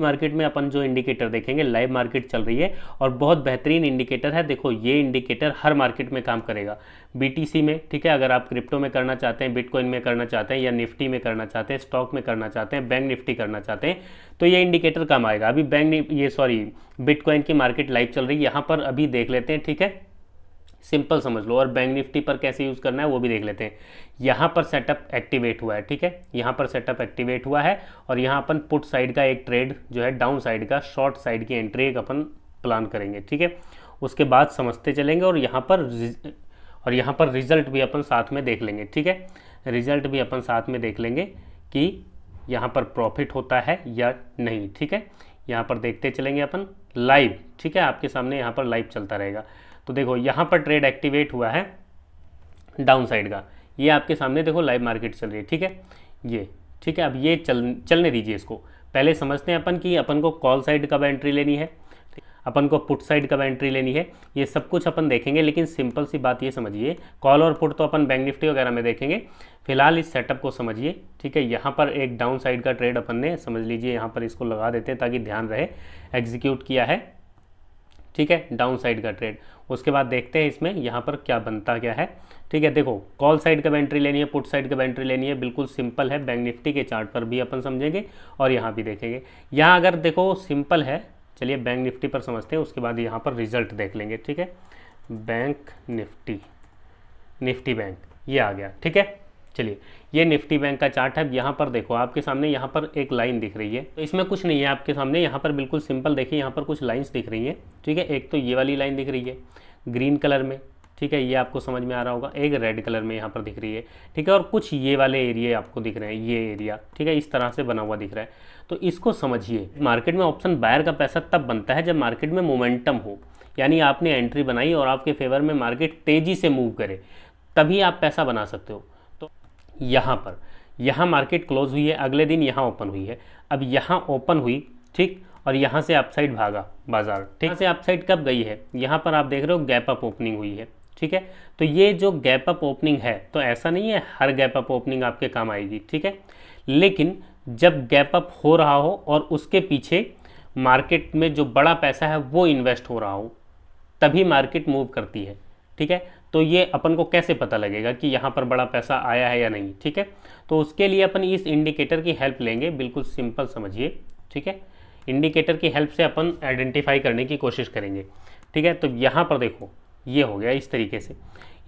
market में अपन जो indicator देखेंगे लाइव मार्केट चल रही है और बहुत बेहतरीन इंडिकेटर है देखो ये इंडिकेटर हर मार्केट में काम करेगा बीटीसी में ठीक है अगर आप क्रिप्टो में करना चाहते हैं बिटकॉइन में करना चाहते हैं या निफ्टी में करना चाहते हैं स्टॉक में करना चाहते हैं बैंक निफ्टी करना चाहते हैं तो ये इंडिकेटर काम आएगा अभी बैंक ये सॉरी बिटकॉइन की मार्केट लाइव चल रही है यहाँ पर अभी देख लेते हैं ठीक है सिंपल समझ लो और बैंक निफ्टी पर कैसे यूज़ करना है वो भी देख लेते हैं यहाँ पर सेटअप एक्टिवेट हुआ है ठीक है यहाँ पर सेटअप एक्टिवेट हुआ है और यहाँ अपन पुट साइड का एक ट्रेड जो है डाउन साइड का शॉर्ट साइड की एंट्री एक अपन प्लान करेंगे ठीक है उसके बाद समझते चलेंगे और यहाँ पर और यहाँ पर रिजल्ट भी अपन साथ में देख लेंगे ठीक है रिजल्ट भी अपन साथ में देख लेंगे कि यहाँ पर प्रॉफिट होता है या नहीं ठीक है यहाँ पर देखते चलेंगे अपन लाइव ठीक है आपके सामने यहाँ पर लाइव चलता रहेगा तो देखो यहाँ पर ट्रेड एक्टिवेट हुआ है डाउन साइड का ये आपके सामने देखो लाइव मार्केट चल रही है ठीक है ये ठीक है अब ये चल चलने दीजिए इसको पहले समझते हैं अपन कि अपन को कॉल साइड कब एंट्री लेनी है अपन को पुट साइड कब एंट्री लेनी है ये सब कुछ अपन देखेंगे लेकिन सिंपल सी बात ये समझिए कॉल और पुट तो अपन बैंक निफ्टी वगैरह में देखेंगे फिलहाल इस सेटअप को समझिए ठीक है यहाँ पर एक डाउन साइड का ट्रेड अपन ने समझ लीजिए यहाँ पर इसको लगा देते हैं ताकि ध्यान रहे एग्जीक्यूट किया है ठीक है डाउन साइड का ट्रेड उसके बाद देखते हैं इसमें यहाँ पर क्या बनता क्या है ठीक है देखो कॉल साइड का एंट्री लेनी है पुट साइड का एंट्री लेनी है बिल्कुल सिंपल है बैंक निफ्टी के चार्ट पर भी अपन समझेंगे और यहाँ भी देखेंगे यहाँ अगर देखो सिंपल है चलिए बैंक निफ्टी पर समझते हैं उसके बाद यहाँ पर रिजल्ट देख लेंगे ठीक है बैंक निफ्टी निफ्टी बैंक ये आ गया ठीक है चलिए ये निफ्टी बैंक का चार्ट है यहाँ पर देखो आपके सामने यहाँ पर एक लाइन दिख रही है तो इसमें कुछ नहीं है आपके सामने यहाँ पर बिल्कुल सिंपल देखिए यहाँ पर कुछ लाइन्स दिख रही हैं ठीक है एक तो ये वाली लाइन दिख रही है ग्रीन कलर में ठीक है ये आपको समझ में आ रहा होगा एक रेड कलर में यहाँ पर दिख रही है ठीक है और कुछ ये वाले एरिया आपको दिख रहे हैं ये एरिया ठीक है इस तरह से बना हुआ दिख रहा है तो इसको समझिए मार्केट में ऑप्शन बायर का पैसा तब बनता है जब मार्केट में मोमेंटम हो यानी आपने एंट्री बनाई और आपके फेवर में मार्केट तेज़ी से मूव करे तभी आप पैसा बना सकते हो यहाँ पर यहाँ मार्केट क्लोज हुई है अगले दिन यहाँ ओपन हुई है अब यहाँ ओपन हुई ठीक और यहाँ से अपसाइड भागा बाजार ठीक से अपसाइड कब गई है यहाँ पर आप देख रहे हो गैप अप ओपनिंग हुई है ठीक है तो ये जो गैप अप ओपनिंग है तो ऐसा नहीं है हर गैप अप ओपनिंग आपके काम आएगी ठीक है लेकिन जब गैप अप हो रहा हो और उसके पीछे मार्केट में जो बड़ा पैसा है वो इन्वेस्ट हो रहा हो तभी मार्केट मूव करती है ठीक है तो ये अपन को कैसे पता लगेगा कि यहाँ पर बड़ा पैसा आया है या नहीं ठीक है तो उसके लिए अपन इस इंडिकेटर की हेल्प लेंगे बिल्कुल सिंपल समझिए ठीक है इंडिकेटर की हेल्प से अपन आइडेंटिफाई करने की कोशिश करेंगे ठीक है तो यहाँ पर देखो ये हो गया इस तरीके से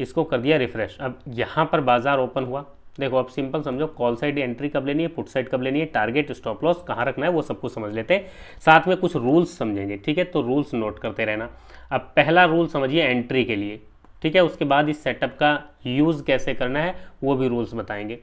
इसको कर दिया रिफ्रेश अब यहाँ पर बाजार ओपन हुआ देखो अब सिंपल समझो कॉल साइड एंट्री कब लेनी है पुट साइड कब लेनी है टारगेट स्टॉप लॉस कहाँ रखना है वो सब कुछ समझ लेते हैं साथ में कुछ रूल्स समझेंगे ठीक है तो रूल्स नोट करते रहना अब पहला रूल समझिए एंट्री के लिए ठीक है उसके बाद इस सेटअप का यूज़ कैसे करना है वो भी रूल्स बताएंगे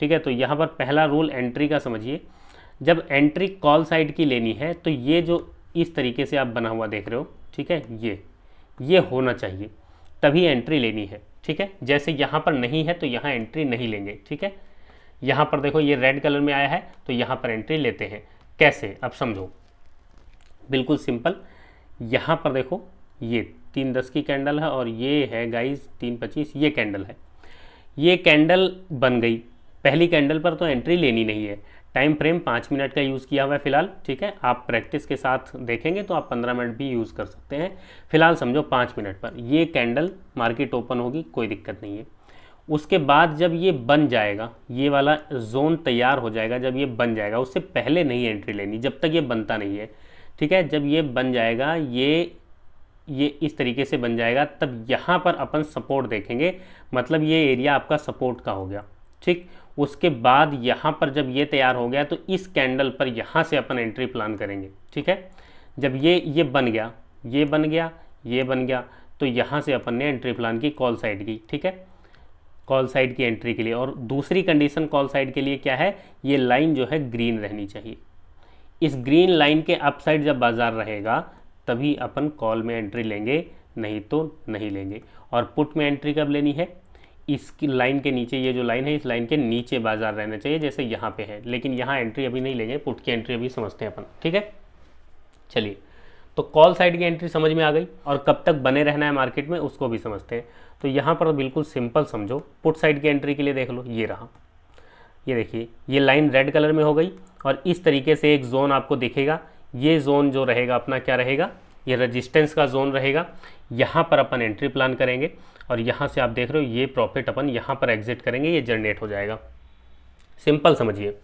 ठीक है तो यहाँ पर पहला रूल एंट्री का समझिए जब एंट्री कॉल साइड की लेनी है तो ये जो इस तरीके से आप बना हुआ देख रहे हो ठीक है ये ये होना चाहिए तभी एंट्री लेनी है ठीक है जैसे यहाँ पर नहीं है तो यहाँ एंट्री नहीं लेंगे ठीक है यहाँ पर देखो ये रेड कलर में आया है तो यहाँ पर एंट्री लेते हैं कैसे अब समझो बिल्कुल सिंपल यहाँ पर देखो ये तीन दस की कैंडल है और ये है गाइस तीन पच्चीस ये कैंडल है ये कैंडल बन गई पहली कैंडल पर तो एंट्री लेनी नहीं है टाइम फ्रेम पाँच मिनट का यूज़ किया हुआ है फिलहाल ठीक है आप प्रैक्टिस के साथ देखेंगे तो आप पंद्रह मिनट भी यूज़ कर सकते हैं फिलहाल समझो पाँच मिनट पर ये कैंडल मार्केट ओपन होगी कोई दिक्कत नहीं है उसके बाद जब ये बन जाएगा ये वाला जोन तैयार हो जाएगा जब ये बन जाएगा उससे पहले नहीं एंट्री लेनी जब तक ये बनता नहीं है ठीक है जब ये बन जाएगा ये ये इस तरीके से बन जाएगा तब यहाँ पर अपन सपोर्ट देखेंगे मतलब ये एरिया आपका सपोर्ट का हो गया ठीक उसके बाद यहाँ पर जब ये तैयार हो गया तो इस कैंडल पर यहाँ से अपन एंट्री प्लान करेंगे ठीक है जब ये ये बन गया ये बन गया ये बन गया तो यहाँ से अपन ने एंट्री प्लान की कॉल साइड की ठीक है कॉल साइड की एंट्री के लिए और दूसरी कंडीशन कॉल साइड के लिए क्या है ये लाइन जो है ग्रीन रहनी चाहिए इस ग्रीन लाइन के अपसाइड जब बाज़ार रहेगा तभी अपन कॉल में एंट्री लेंगे नहीं तो नहीं लेंगे और पुट में एंट्री कब लेनी है इस लाइन के नीचे ये जो लाइन है इस लाइन के नीचे बाजार रहना चाहिए जैसे यहाँ पे है लेकिन यहाँ एंट्री अभी नहीं लेंगे पुट की एंट्री अभी समझते हैं अपन ठीक है चलिए तो कॉल साइड की एंट्री समझ में आ गई और कब तक बने रहना है मार्केट में उसको भी समझते हैं तो यहाँ पर बिल्कुल सिंपल समझो पुट साइड की एंट्री के लिए देख लो ये रहा ये देखिए ये लाइन रेड कलर में हो गई और इस तरीके से एक जोन आपको दिखेगा ये जोन जो रहेगा अपना क्या रहेगा ये रजिस्टेंस का जोन रहेगा यहाँ पर अपन एंट्री प्लान करेंगे और यहाँ से आप देख रहे हो ये प्रॉफिट अपन यहाँ पर एग्जिट करेंगे ये जनरेट हो जाएगा सिंपल समझिए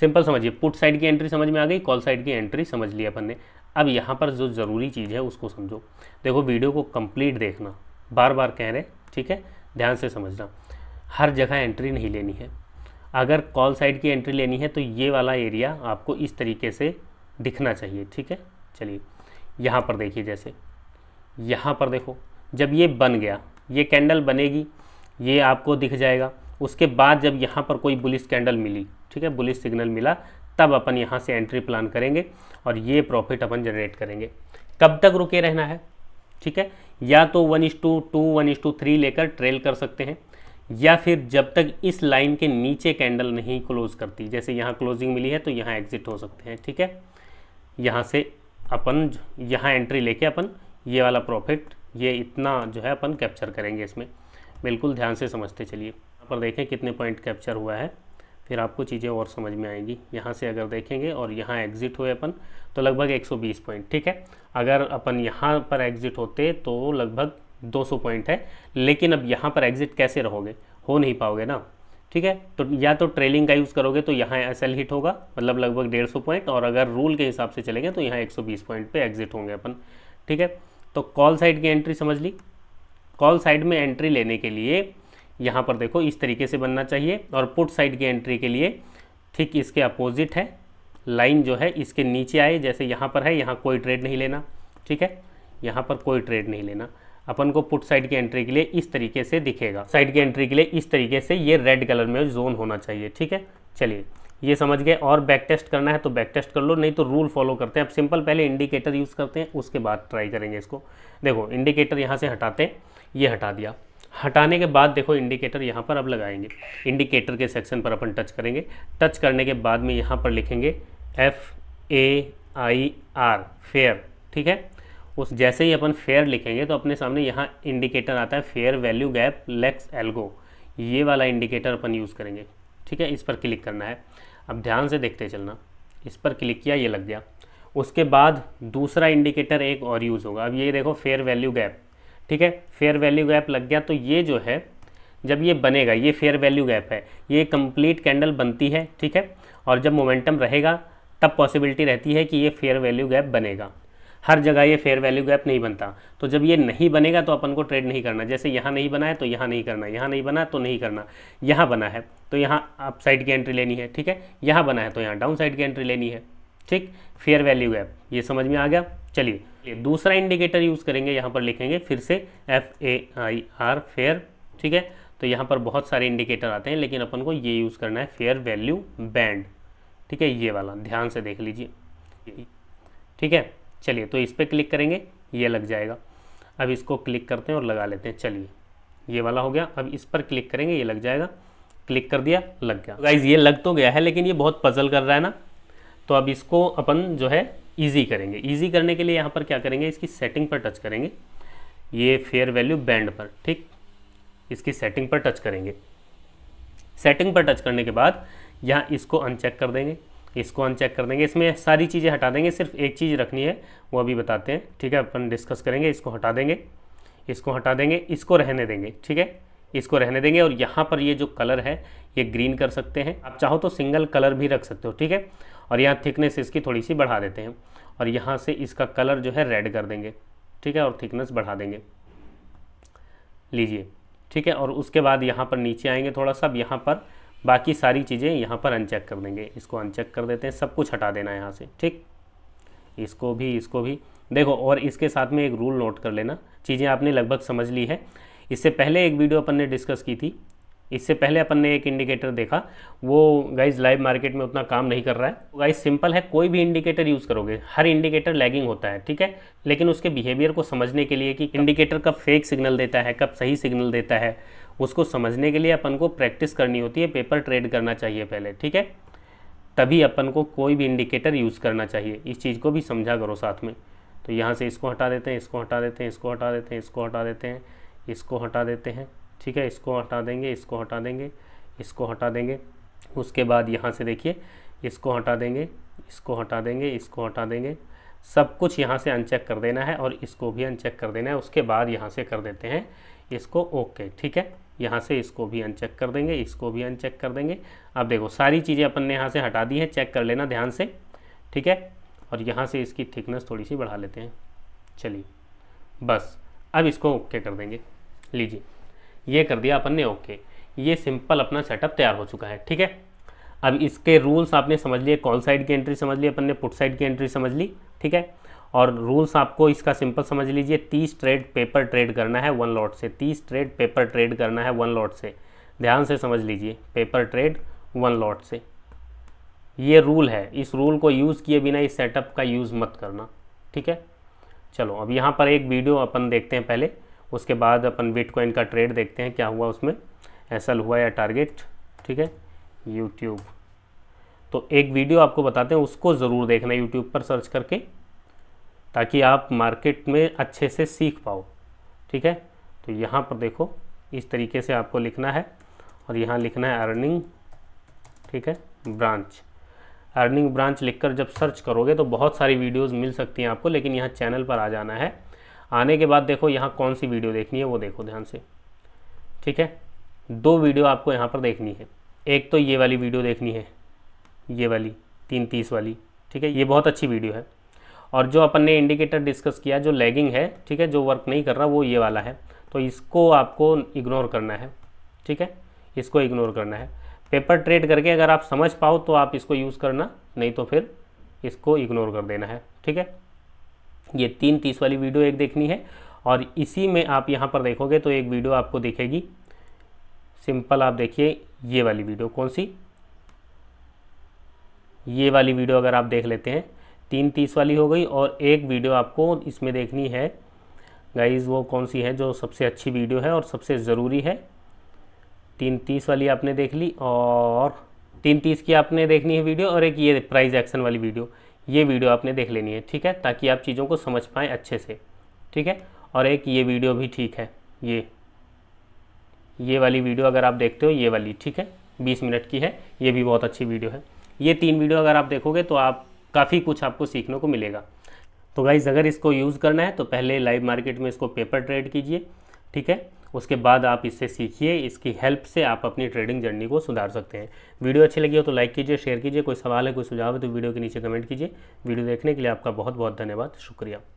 सिंपल समझिए पुट साइड की एंट्री समझ में आ गई कॉल साइड की एंट्री समझ ली अपन ने अब यहाँ पर जो ज़रूरी चीज़ है उसको समझो देखो वीडियो को कंप्लीट देखना बार बार कह रहे ठीक है ध्यान से समझना हर जगह एंट्री नहीं लेनी है अगर कॉल साइड की एंट्री लेनी है तो ये वाला एरिया आपको इस तरीके से दिखना चाहिए ठीक है चलिए यहाँ पर देखिए जैसे यहाँ पर देखो जब ये बन गया ये कैंडल बनेगी ये आपको दिख जाएगा उसके बाद जब यहाँ पर कोई बुलिस कैंडल मिली ठीक है बुलिस सिग्नल मिला तब अपन यहाँ से एंट्री प्लान करेंगे और ये प्रॉफिट अपन जनरेट करेंगे कब तक रुके रहना है ठीक है या तो one is two two one is two three लेकर ट्रेल कर सकते हैं या फिर जब तक इस लाइन के नीचे कैंडल नहीं क्लोज करती जैसे यहाँ क्लोजिंग मिली है तो यहाँ एग्जिट हो सकते हैं ठीक है यहाँ से अपन यहाँ एंट्री लेके अपन ये वाला प्रॉफिट ये इतना जो है अपन कैप्चर करेंगे इसमें बिल्कुल ध्यान से समझते चलिए यहाँ पर देखें कितने पॉइंट कैप्चर हुआ है फिर आपको चीज़ें और समझ में आएंगी यहाँ से अगर देखेंगे और यहाँ एग्ज़िट हुए अपन तो लगभग 120 पॉइंट ठीक है अगर अपन यहाँ पर एग्ज़िट होते तो लगभग 200 पॉइंट है लेकिन अब यहाँ पर एग्ज़िट कैसे रहोगे हो नहीं पाओगे ना ठीक है तो या तो ट्रेलिंग का यूज़ करोगे तो यहाँ एस हिट होगा मतलब लगभग डेढ़ सौ पॉइंट और अगर रूल के हिसाब से चलेंगे तो यहाँ एक सौ बीस पॉइंट पर एग्जिट होंगे अपन ठीक है तो कॉल साइड की एंट्री समझ ली कॉल साइड में एंट्री लेने के लिए यहाँ पर देखो इस तरीके से बनना चाहिए और पुट साइड की एंट्री के लिए ठीक इसके अपोजिट है लाइन जो है इसके नीचे आए जैसे यहाँ पर है यहाँ कोई ट्रेड नहीं लेना ठीक है यहाँ पर कोई ट्रेड नहीं लेना अपन को पुट साइड की एंट्री के लिए इस तरीके से दिखेगा साइड की एंट्री के लिए इस तरीके से ये रेड कलर में जोन होना चाहिए ठीक है चलिए ये समझ गए और बैक टेस्ट करना है तो बैक टेस्ट कर लो नहीं तो रूल फॉलो करते हैं आप सिंपल पहले इंडिकेटर यूज़ करते हैं उसके बाद ट्राई करेंगे इसको देखो इंडिकेटर यहाँ से हटाते हैं ये हटा दिया हटाने के बाद देखो इंडिकेटर यहाँ पर अब लगाएंगे इंडिकेटर के सेक्शन पर अपन टच करेंगे टच करने के बाद में यहाँ पर लिखेंगे F A I R fair ठीक है उस जैसे ही अपन फेयर लिखेंगे तो अपने सामने यहाँ इंडिकेटर आता है fair value gap LuxAlgo ये वाला इंडिकेटर अपन यूज़ करेंगे ठीक है इस पर क्लिक करना है अब ध्यान से देखते चलना इस पर क्लिक किया ये लग गया उसके बाद दूसरा इंडिकेटर एक और यूज़ होगा अब ये देखो फेयर वैल्यू गैप ठीक है फेयर वैल्यू गैप लग गया तो ये जो है जब ये बनेगा ये फेयर वैल्यू गैप है ये कंप्लीट कैंडल बनती है ठीक है और जब मोमेंटम रहेगा तब पॉसिबिलिटी रहती है कि ये फेयर वैल्यू गैप बनेगा हर जगह ये फेयर वैल्यू गैप नहीं बनता तो जब ये नहीं बनेगा तो अपन को ट्रेड नहीं करना जैसे यहाँ नहीं बना है तो यहाँ नहीं करना यहाँ नहीं बना तो नहीं करना यहाँ बना है तो यहाँ अप साइड की एंट्री लेनी है ठीक है यहाँ बना है तो यहाँ डाउन साइड की एंट्री लेनी है ठीक फेयर वैल्यू गैप ये समझ में आ गया चलिए दूसरा इंडिकेटर यूज़ करेंगे यहाँ पर लिखेंगे फिर से F A I R fair ठीक है तो यहाँ पर बहुत सारे इंडिकेटर आते हैं लेकिन अपन को ये यूज़ करना है फेयर वैल्यू बैंड ठीक है ये वाला ध्यान से देख लीजिए ठीक है चलिए तो इस पर क्लिक करेंगे ये लग जाएगा अब इसको क्लिक करते हैं और लगा लेते हैं चलिए ये वाला हो गया अब इस पर क्लिक करेंगे ये लग जाएगा क्लिक कर दिया लग गया गाइज तो ये लग तो गया है लेकिन ये बहुत पजल कर रहा है ना तो अब इसको अपन जो है ईजी करेंगे ईजी करने के लिए यहाँ पर क्या करेंगे इसकी सेटिंग पर टच करेंगे ये फेयर वैल्यू बैंड पर ठीक इसकी सेटिंग पर टच करेंगे सेटिंग पर टच करने के बाद यहाँ इसको अनचेक कर देंगे इसको अनचेक कर देंगे इसमें सारी चीज़ें हटा देंगे सिर्फ एक चीज़ रखनी है वो अभी बताते हैं ठीक है अपन डिस्कस करेंगे इसको हटा देंगे इसको हटा देंगे इसको रहने देंगे ठीक है इसको रहने देंगे और यहाँ पर ये जो कलर है ये ग्रीन कर सकते हैं आप चाहो तो सिंगल कलर भी रख सकते हो ठीक है और यहाँ थिकनेस इसकी थोड़ी सी बढ़ा देते हैं और यहाँ से इसका कलर जो है रेड कर देंगे ठीक है और थिकनेस बढ़ा देंगे लीजिए ठीक है और उसके बाद यहाँ पर नीचे आएंगे थोड़ा सा अब यहाँ पर बाकी सारी चीज़ें यहाँ पर अनचेक कर देंगे इसको अनचेक कर देते हैं सब कुछ हटा देना है यहाँ से ठीक इसको भी इसको भी देखो और इसके साथ में एक रूल नोट कर लेना चीज़ें आपने लगभग समझ ली है इससे पहले एक वीडियो अपन ने डिस्कस की थी इससे पहले अपन ने एक इंडिकेटर देखा वो गाइज लाइव मार्केट में उतना काम नहीं कर रहा है गाइज तो सिंपल है कोई भी इंडिकेटर यूज़ करोगे हर इंडिकेटर लैगिंग होता है ठीक है लेकिन उसके बिहेवियर को समझने के लिए कि इंडिकेटर कब फेक सिग्नल देता है कब सही सिग्नल देता है उसको समझने के लिए अपन को प्रैक्टिस करनी होती है पेपर ट्रेड करना चाहिए पहले ठीक है तभी अपन को कोई भी इंडिकेटर यूज़ करना चाहिए इस चीज़ को भी समझा करो साथ में तो यहाँ से इसको हटा देते हैं इसको हटा देते हैं इसको हटा देते हैं इसको हटा देते हैं इसको हटा देते हैं ठीक है इसको हटा देंगे इसको हटा देंगे इसको हटा देंगे उसके बाद यहाँ से देखिए इसको हटा देंगे इसको हटा देंगे इसको हटा देंगे सब कुछ यहाँ से अनचेक कर देना है और इसको भी अनचेक कर देना है उसके बाद यहाँ से कर देते हैं इसको ओके ठीक है यहाँ से इसको भी अनचेक कर देंगे इसको भी अनचेक कर देंगे अब देखो सारी चीज़ें अपन ने यहाँ से हटा दी हैं चेक कर लेना ध्यान से ठीक है और यहाँ से इसकी थिकनेस थोड़ी सी बढ़ा लेते हैं चलिए बस अब इसको ओके कर देंगे लीजिए ये कर दिया अपन ने ओके ये सिंपल अपना सेटअप तैयार हो चुका है ठीक है अब इसके रूल्स आपने समझ लिए कॉल साइड की एंट्री समझ ली अपन ने पुट साइड की एंट्री समझ ली ठीक है और रूल्स आपको इसका सिंपल समझ लीजिए तीस ट्रेड पेपर ट्रेड करना है वन लॉट से तीस ट्रेड पेपर ट्रेड करना है वन लॉट से ध्यान से समझ लीजिए पेपर ट्रेड वन लॉट से ये रूल है इस रूल को यूज़ किए बिना इस सेटअप का यूज़ मत करना ठीक है चलो अब यहाँ पर एक वीडियो अपन देखते हैं पहले उसके बाद अपन बिटकॉइन का ट्रेड देखते हैं क्या हुआ उसमें ऐसा हुआ या टारगेट ठीक है यूट्यूब तो एक वीडियो आपको बताते हैं उसको ज़रूर देखना यूट्यूब पर सर्च करके ताकि आप मार्केट में अच्छे से सीख पाओ ठीक है तो यहाँ पर देखो इस तरीके से आपको लिखना है और यहाँ लिखना है अर्निंग ठीक है ब्रांच अर्निंग ब्रांच लिखकर जब सर्च करोगे तो बहुत सारी वीडियोस मिल सकती हैं आपको लेकिन यहाँ चैनल पर आ जाना है आने के बाद देखो यहाँ कौन सी वीडियो देखनी है वो देखो ध्यान से ठीक है दो वीडियो आपको यहाँ पर देखनी है एक तो ये वाली वीडियो देखनी है ये वाली तीन तीस वाली ठीक है ये बहुत अच्छी वीडियो है और जो अपन ने इंडिकेटर डिस्कस किया जो लैगिंग है ठीक है जो वर्क नहीं कर रहा वो ये वाला है तो इसको आपको इग्नोर करना है ठीक है इसको इग्नोर करना है पेपर ट्रेड करके अगर आप समझ पाओ तो आप इसको यूज़ करना नहीं तो फिर इसको इग्नोर कर देना है ठीक है ये तीन तीस वाली वीडियो एक देखनी है और इसी में आप यहाँ पर देखोगे तो एक वीडियो आपको दिखेगी सिंपल आप देखिए ये वाली वीडियो कौन सी ये वाली वीडियो अगर आप देख लेते हैं तीन तीस वाली हो गई और एक वीडियो आपको इसमें देखनी है गाइज़ वो कौन सी है जो सबसे अच्छी वीडियो है और सबसे ज़रूरी है तीन तीस वाली आपने देख ली और तीन तीस की आपने देखनी है वीडियो और एक ये प्राइज एक्शन वाली वीडियो ये वीडियो आपने देख लेनी है ठीक है ताकि आप चीज़ों को समझ पाएँ अच्छे से ठीक है और एक ये वीडियो भी ठीक है ये ये वाली वीडियो अगर आप देखते हो ये वाली ठीक है बीस मिनट की है ये भी बहुत अच्छी वीडियो है ये तीन वीडियो अगर आप देखोगे तो आप काफ़ी कुछ आपको सीखने को मिलेगा तो गाइज़ अगर इसको यूज़ करना है तो पहले लाइव मार्केट में इसको पेपर ट्रेड कीजिए ठीक है उसके बाद आप इससे सीखिए इसकी हेल्प से आप अपनी ट्रेडिंग जर्नी को सुधार सकते हैं वीडियो अच्छी लगी हो तो लाइक कीजिए शेयर कीजिए कोई सवाल है कोई सुझाव है तो वीडियो के नीचे कमेंट कीजिए वीडियो देखने के लिए आपका बहुत बहुत धन्यवाद शुक्रिया